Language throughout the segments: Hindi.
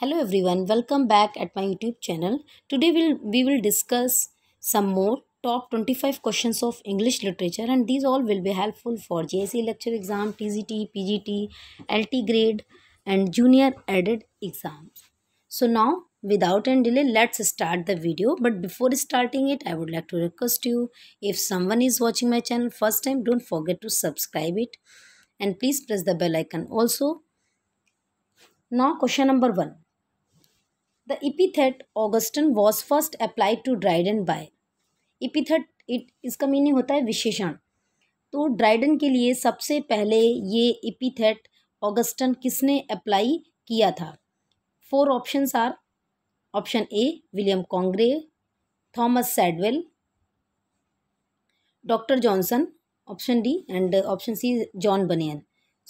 hello everyone welcome back at my youtube channel today we'll, we will discuss some more top 25 questions of english literature and these all will be helpful for jse lecture exam tct pgt lt grade and junior added exams. so now without any delay let's start the video but before starting it i would like to request you if someone is watching my channel first time don't forget to subscribe it and please press the bell icon also now question number 1 the epithet Augustan was first applied to Dryden by epithet it इसका मीनिंग होता है विशेषण तो ड्राइडन के लिए सबसे पहले ये एपिथेट ऑगस्टन किसने अप्लाई किया था four options are option A William Congreve Thomas Shadwell doctor Johnson option D and option C John Bunyan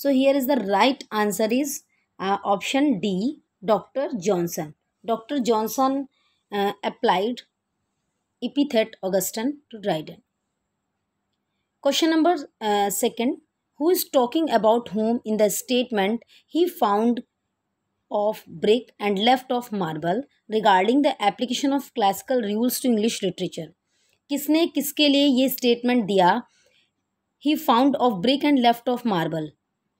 so here is the right answer is option D doctor Johnson doctor Johnson applied epithet Augustan to Dryden question number second who is talking about home in the statement he found of brick and left of marble regarding the application of classical rules to English literature किसने किसके लिए ये स्टेटमेंट दिया he found of brick and left of marble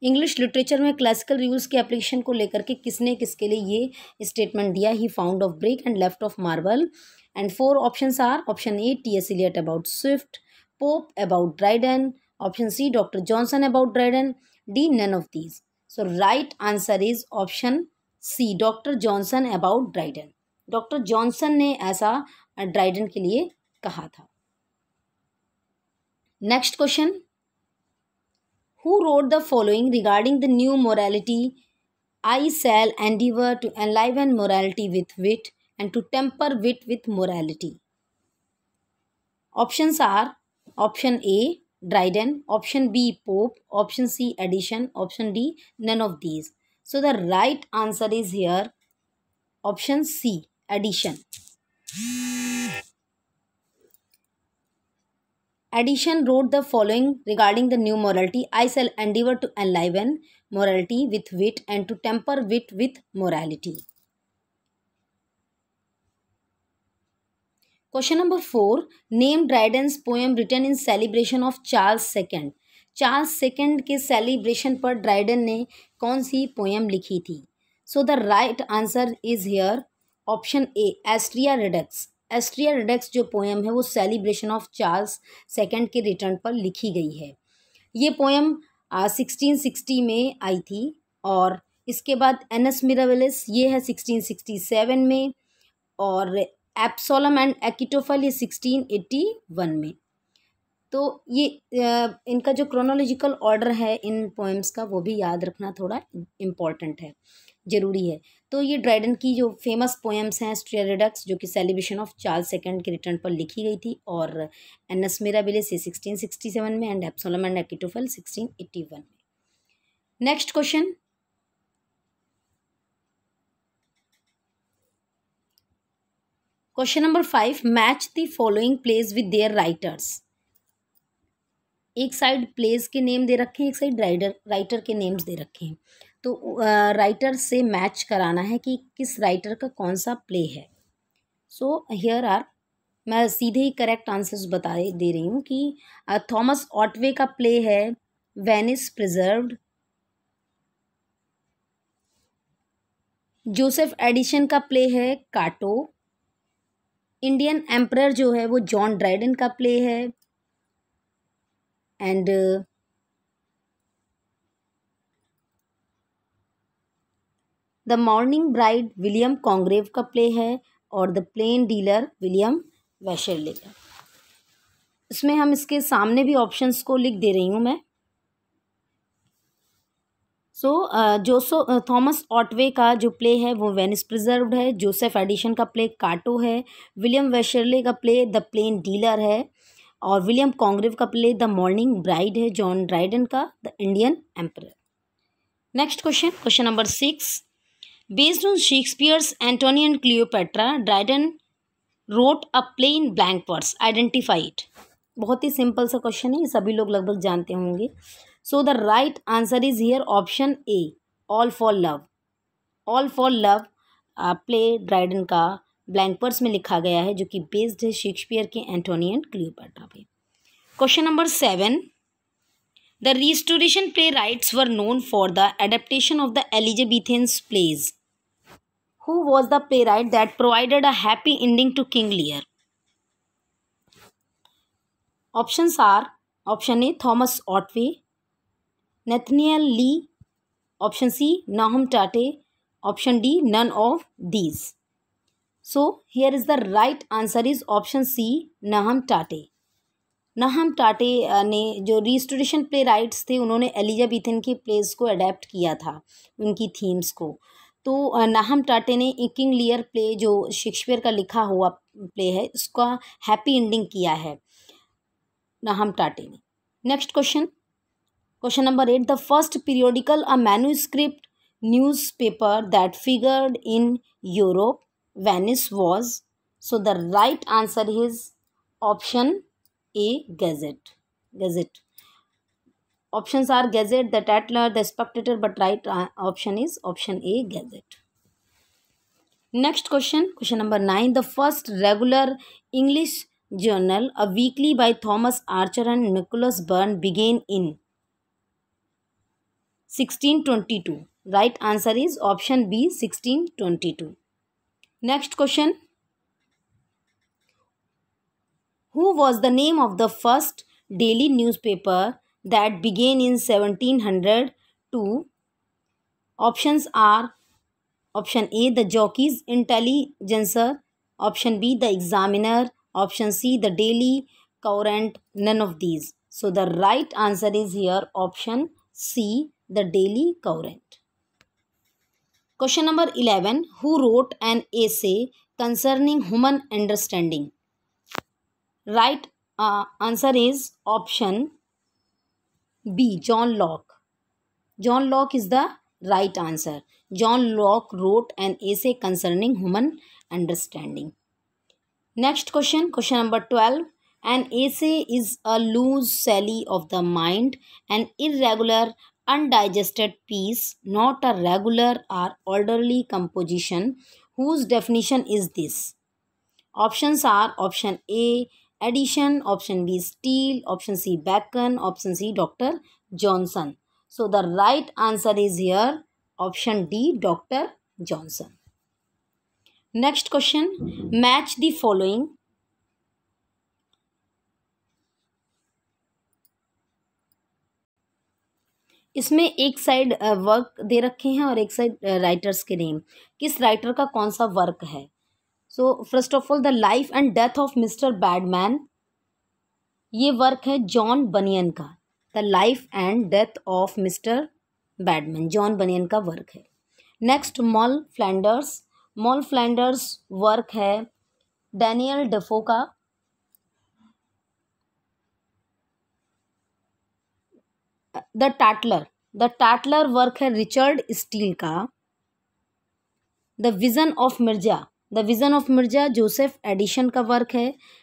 English literature में क्लासिकल रूल्स के एप्लीकेशन को लेकर के किसने किसके लिए ये स्टेटमेंट दिया he found of brick and left of marble and four option are option A T S Eliot about Swift Pope about Dryden option C doctor Johnson about Dryden D none of these so right answer is option C doctor Johnson about Dryden doctor Johnson ने ऐसा ड्राइडन के लिए कहा था next question who wrote the following regarding the new morality I shall endeavour to enliven morality with wit and to temper wit with morality. Options are option A Dryden, option B Pope, option C addition option D none of these. So the right answer is here option C Edition. addition, wrote the following regarding the new morality. I shall endeavor to enliven morality with wit and to temper wit with morality. Question number 4. Name Dryden's poem written in celebration of Charles II. Charles II के celebration पर Dryden ने कौन सी poem लिखी थी So the right answer is here. Option A: Astraea Redux. Astraea Redux जो पोएम है वो सेलिब्रेशन ऑफ चार्ल्स सेकेंड के रिटर्न पर लिखी गई है ये पोएम सिक्सटीन सिक्सटी में आई थी और इसके बाद एन एस मिरावेलिस ये है सिक्सटीन सिक्सटी सेवन में और एप्सोलम एंड एक्टोफल ये सिक्सटीन एट्टी वन में तो ये इनका जो क्रोनोलॉजिकल ऑर्डर है इन पोएम्स का वो भी याद रखना थोड़ा इम्पॉर्टेंट है ज़रूरी है तो ये ड्राइडन की जो फेमस पोएम्स हैं स्ट्रेडक्स जो कि सेलिब्रेशन ऑफ चार्ल्स सेकंड के रिटर्न पर लिखी गई थी और एन एस बिले से सिक्सटीन सिक्सटी सेवन में and Absalom and Achitophel sixteen eighty one में next question question number five match the following plays with their writers एक साइड प्लेस के नेम दे रखे हैं एक साइड राइडर राइटर के नेम्स दे रखे हैं तो राइटर से मैच कराना है कि किस राइटर का कौन सा प्ले है सो हियर आर मैं सीधे ही करेक्ट आंसर्स बता दे रही हूँ कि थॉमस ऑटवे का प्ले है वेनिस प्रिजर्व्ड जोसेफ एडिशन का प्ले है काटो इंडियन एम्प्रर जो है वो जॉन ड्राइडन का प्ले है and the morning bride William Congreve का प्ले है और the plain dealer William Wycherley का इसमें हम इसके सामने भी ऑप्शंस को लिख दे रही हूँ मैं सो so, जोसो थॉमस ऑटवे का जो प्ले है वो वेनिस प्रिजर्व्ड है जोसेफ एडिशन का प्ले काटो है विलियम वेशरले का प्ले द प्लेन डीलर है और विलियम कॉन्ग्रेव का प्ले द मॉर्निंग ब्राइड है जॉन ड्राइडन का the Indian emperor next question question number six Based on Shakespeare's Antony and Cleopatra, Dryden wrote a play blank verse. Identify it. बहुत ही सिंपल सा क्वेश्चन है ये सभी लोग लगभग जानते होंगे so the right answer is here option A all for love all for love play Dryden का ब्लैंक पर्स में लिखा गया है जो कि बेस्ड है शेक्सपियर के एंटोनी एंड क्लियोपेट्रा पे question number seven the restoration playwrights were known for the adaptation of the Elizabethans plays who was the playwright that provided a happy ending to King Lear? Options are option A Thomas Otway, Nathaniel Lee, option C Nahum Tate, option D none of these. So here is the right answer is option C Nahum Tate. Nahum Tate ने जो रिस्टोरेशन प्ले राइट्स थे उन्होंने एलिजाबेथन की प्लेस को अडेप्ट किया था उनकी थीम्स को तो नाहम टाटे ने किंग लियर प्ले जो शेक्सपियर का लिखा हुआ प्ले है उसका हैप्पी एंडिंग किया है नाहम टाटे ने next question question number eight the first periodical a manuscript newspaper that figured in Europe Venice was so the right answer is option A gazette gazette Options are Gazette, The Tatler, The Spectator, but right uh, option is option A, Gazette. Next question, question number 9. The first regular English journal, a weekly by Thomas Archer and Nicholas Byrne, began in 1622. Right answer is option B, 1622. Next question. Who was the name of the first daily newspaper that began in 1702. Options are option A the jockey's intelligencer, option B the examiner, option C the daily current, none of these. So the right answer is here option C the daily current. Question number 11 Who wrote an essay concerning human understanding? Right uh, answer is option B. John Locke. John Locke is the right answer. John Locke wrote an essay concerning human understanding. Next question, question number 12. An essay is a loose sally of the mind, an irregular, undigested piece, not a regular or orderly composition. Whose definition is this? Options are option A, Addison option B Steele option C Bacon option C doctor Johnson so the right answer is here option d dr johnson next question match the following इसमें एक साइड वर्क uh, दे रखे हैं और एक साइड राइटर्स uh, के नेम किस राइटर का कौन सा वर्क है so first of all the life and death of mister Badman ये वर्क है जॉन बनियन का the life and death of mister Badman John Bunyan का वर्क है next Moll Flanders Moll Flanders work है डैनियल डफो का the Tatler the Tatler work है रिचर्ड स्टील का the vision of Mirza The Vision of Mirza Joseph Addison का वर्क है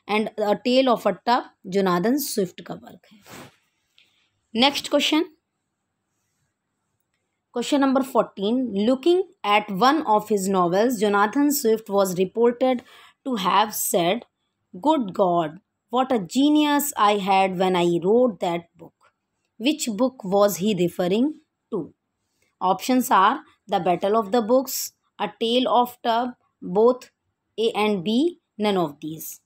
and a tale of a tub Jonathan Swift का वर्क है next question Question number 14. Looking at one of his novels, Jonathan Swift was reported to have said, Good God, what a genius I had when I wrote that book. Which book was he referring to? Options are The Battle of the Books, A Tale of Tub, both A and B none of these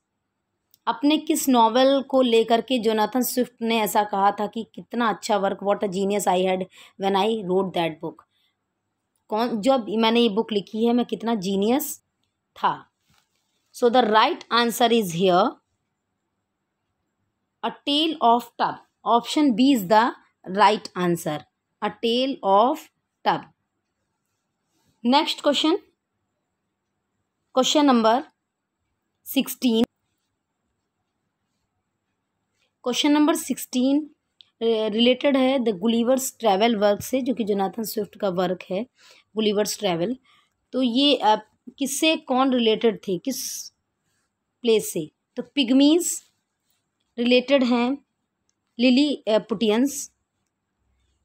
अपने किस नावल को लेकर के जोनाथन स्विफ्ट ने ऐसा कहा था कि कितना अच्छा work what a genius I had when I wrote that book कौन जब मैंने ये बुक लिखी है मैं कितना जीनियस था so the right answer is here a tale of tub option B is the right answer a tale of tub next question question number sixteen question number sixteen related है द गुलीवर्स ट्रैवल वर्क से जो कि जोनाथन स्विफ्ट का वर्क है गुलीवर्स ट्रैवल तो ये आप किससे कौन रिलेटेड थे किस प्लेस से तो पिगमीज रिलेटेड हैं Lilliputians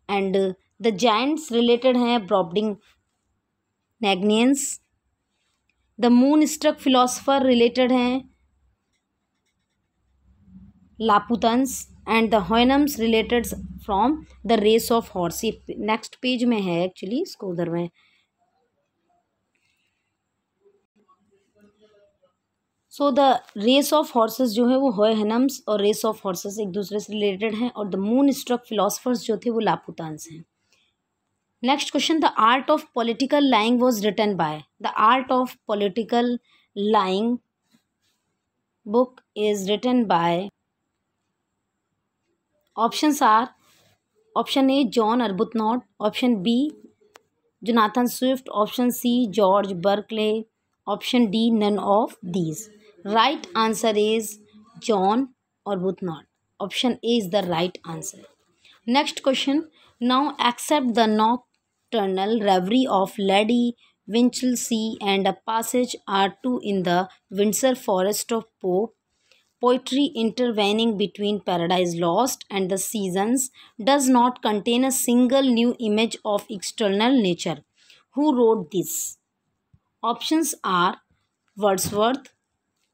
and the giants related हैं Brobdingnagians the moon struck philosopher related हैं Laputans and the Houyhnhnms related from the race of horses next page में है एक्चुअली इसको उधर में so the race of horses जो है वो हॉयनम्स और रेस ऑफ हॉर्सेस एक दूसरे से रिलेटेड हैं और द मून स्ट्रक फिलोसफर्स जो थे वो लापुतांस हैं Next question The Art of Political Lying was written by. The Art of Political Lying book is written by. Options are option A John Arbuthnot, option B Jonathan Swift, option C George Berkeley, option D none of these. Right answer is John Arbuthnot. Option A is the right answer. Next question now accept the nocturnal reverie of Lady Winchelsea and a passage or two in the Windsor Forest of Pope, poetry intervening between Paradise Lost and the Seasons, does not contain a single new image of external nature. Who wrote this? Options are Wordsworth,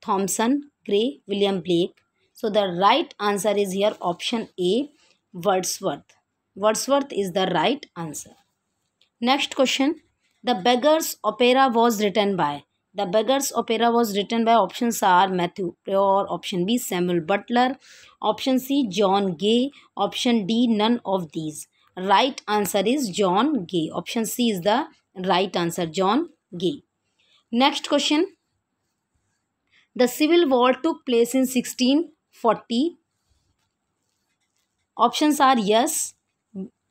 Thomson, Gray, William Blake. So the right answer is here option A, Wordsworth. Wordsworth is the right answer. Next question. The Beggar's Opera was written by. The Beggar's Opera was written by options are Matthew Prior, option B Samuel Butler, option C John Gay, option D none of these. Right answer is John Gay. Option C is the right answer John Gay. Next question. The Civil War took place in 1640. Options are yes,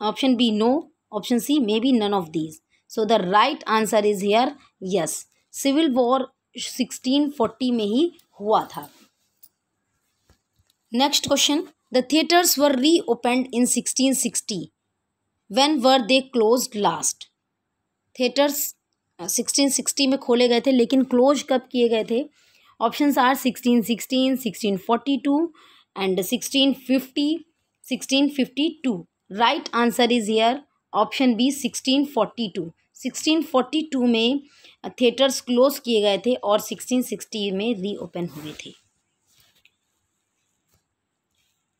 option B no option C maybe none of these so the right answer is here yes civil war sixteen forty में ही हुआ था next question the theatres were reopen in sixteen sixty when were they close last theatres sixteen sixty में खोले गए थे लेकिन क्लोज कब किए गए थे option are sixteen sixteen sixteen forty two and sixteen fifty sixteen fifty two right answer is here option B sixteen forty two sixteen forty two में थिएटर्स क्लोज किए गए थे और सिक्सटीन सिक्सटी में रीओपन हुए थे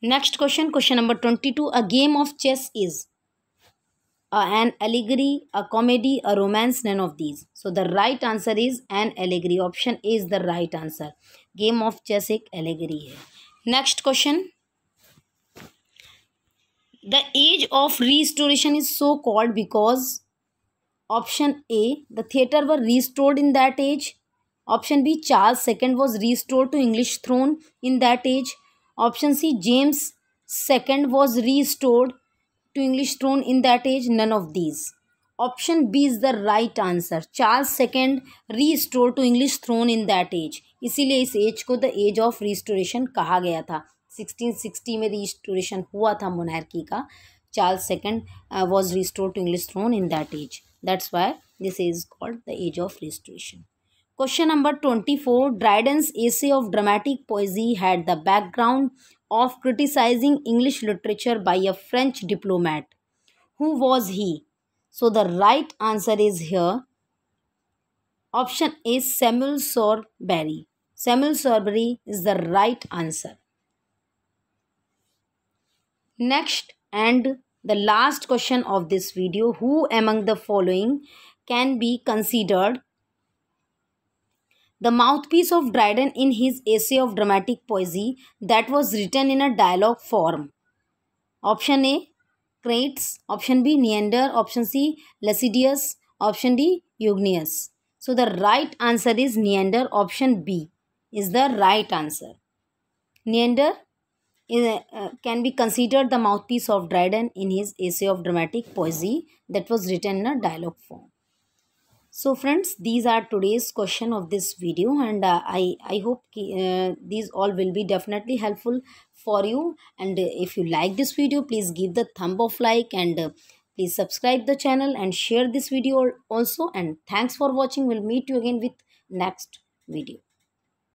next question question number twenty two a game of chess is an allegory a comedy a romance none of these so the right answer is an allegory option is the right answer game of chess एक एलेगरी है next question the age of restoration is so called because option A the theatre were restored in that age option B Charles second was restore to English throne in that age option C James second was re restored to English throne in that age none of these option B is the right answer Charles second restore to English throne in that age इसीलिए इस एज को द एज ऑफ री स्टोरेशन कहा गया था 1660 में रिस्टोरेशन हुआ था मोनार्की का Charles second was restore to English throne in that age that's why this is called the age of restoration question number twenty four Dryden's essay of dramatic poesy had the background of criticising English literature by a French diplomat who was he so the right answer is here option Samuel Sorbiere Samuel Sorbiere is the right answer Next and the last question of this video, who among the following can be considered the mouthpiece of Dryden in his essay of dramatic poesy that was written in a dialogue form? Option A, Crates, option B, Neander, option C, Lycidius, option D, Eugnius. So the right answer is Neander, option B is the right answer. Neander uh, can be considered the mouthpiece of Dryden in his essay of dramatic poesy that was written in a dialogue form. So friends, these are today's question of this video and uh, I, I hope uh, these all will be definitely helpful for you. And uh, if you like this video, please give the thumb of like and uh, please subscribe the channel and share this video also. And thanks for watching. We'll meet you again with next video.